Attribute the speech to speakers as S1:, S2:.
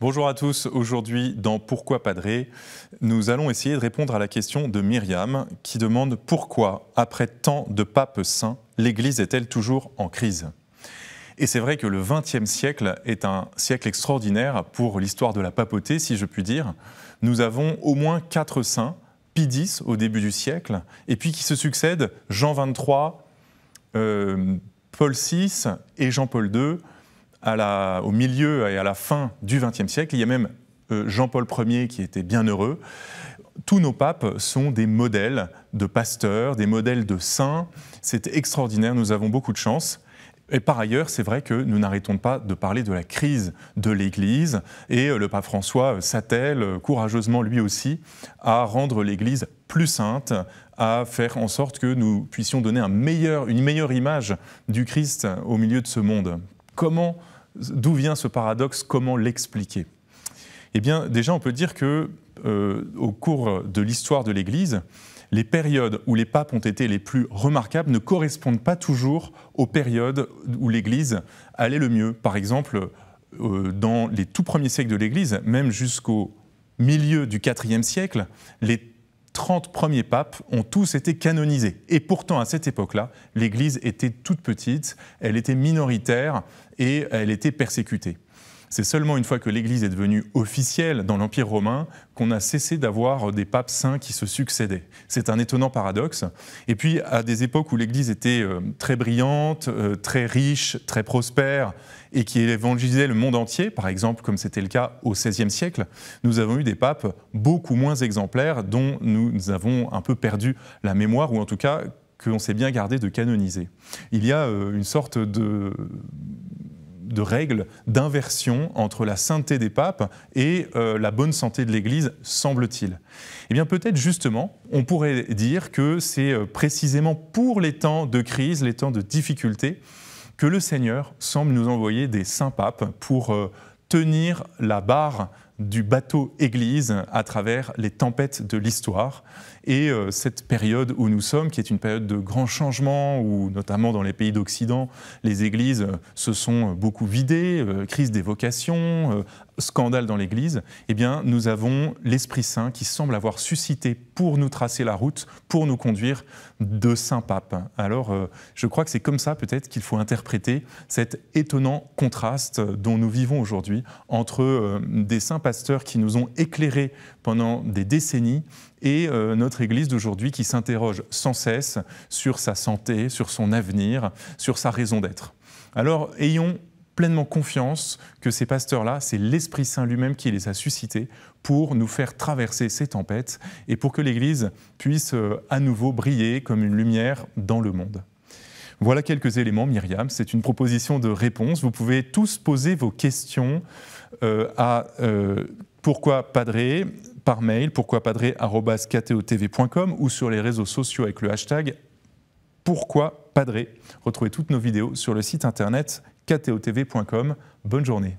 S1: Bonjour à tous. Aujourd'hui, dans Pourquoi Padré, nous allons essayer de répondre à la question de Myriam qui demande pourquoi, après tant de papes saints, l'Église est-elle toujours en crise et c'est vrai que le XXe siècle est un siècle extraordinaire pour l'histoire de la papauté, si je puis dire. Nous avons au moins quatre saints, Pie X au début du siècle, et puis qui se succèdent Jean XXIII, euh, Paul VI et Jean-Paul II au milieu et à la fin du XXe siècle. Il y a même euh, Jean-Paul Ier qui était bien heureux. Tous nos papes sont des modèles de pasteurs, des modèles de saints. C'est extraordinaire, nous avons beaucoup de chance. Et par ailleurs, c'est vrai que nous n'arrêtons pas de parler de la crise de l'Église, et euh, le pape François euh, s'attelle courageusement lui aussi à rendre l'Église plus sainte, à faire en sorte que nous puissions donner une meilleure image du Christ au milieu de ce monde comment, d'où vient ce paradoxe Comment l'expliquer Eh bien, déjà, on peut dire que euh, au cours de l'histoire de l'Église, les périodes où les papes ont été les plus remarquables ne correspondent pas toujours aux périodes où l'Église allait le mieux. Par exemple, euh, dans les tout premiers siècles de l'Église, même jusqu'au milieu du IVe siècle, les 30 premiers papes ont tous été canonisés. Et pourtant, à cette époque-là, l'Église était toute petite, elle était minoritaire et elle était persécutée. C'est seulement une fois que l'Église est devenue officielle dans l'Empire romain qu'on a cessé d'avoir des papes saints qui se succédaient. C'est un étonnant paradoxe. Et puis, à des époques où l'Église était euh, très brillante, euh, très riche, très prospère, et qui évangélisait le monde entier, par exemple, comme c'était le cas au XVIe siècle, nous avons eu des papes beaucoup moins exemplaires dont nous avons un peu perdu la mémoire, ou en tout cas que qu'on s'est bien gardé de canoniser. Il y a euh, une sorte de de règles d'inversion entre la sainteté des papes et euh, la bonne santé de l'Église, semble-t-il. Eh bien peut-être justement, on pourrait dire que c'est euh, précisément pour les temps de crise, les temps de difficulté, que le Seigneur semble nous envoyer des saints papes pour euh, tenir la barre du bateau-église à travers les tempêtes de l'histoire. Et euh, cette période où nous sommes, qui est une période de grands changements, où notamment dans les pays d'Occident, les églises euh, se sont euh, beaucoup vidées, crise des vocations, scandale dans l'Église, eh bien, nous avons l'Esprit Saint qui semble avoir suscité pour nous tracer la route, pour nous conduire de saint pape. Alors, je crois que c'est comme ça peut-être qu'il faut interpréter cet étonnant contraste dont nous vivons aujourd'hui entre des saints pasteurs qui nous ont éclairés pendant des décennies et euh, notre Église d'aujourd'hui qui s'interroge sans cesse sur sa santé, sur son avenir, sur sa raison d'être. Alors ayons pleinement confiance que ces pasteurs-là, c'est l'Esprit Saint lui-même qui les a suscités pour nous faire traverser ces tempêtes et pour que l'Église puisse euh, à nouveau briller comme une lumière dans le monde. Voilà quelques éléments, Myriam. C'est une proposition de réponse. Vous pouvez tous poser vos questions euh, à euh, pourquoi Padré par mail, pourquoi ou sur les réseaux sociaux avec le hashtag pourquoi Retrouvez toutes nos vidéos sur le site internet ktotv.com. Bonne journée.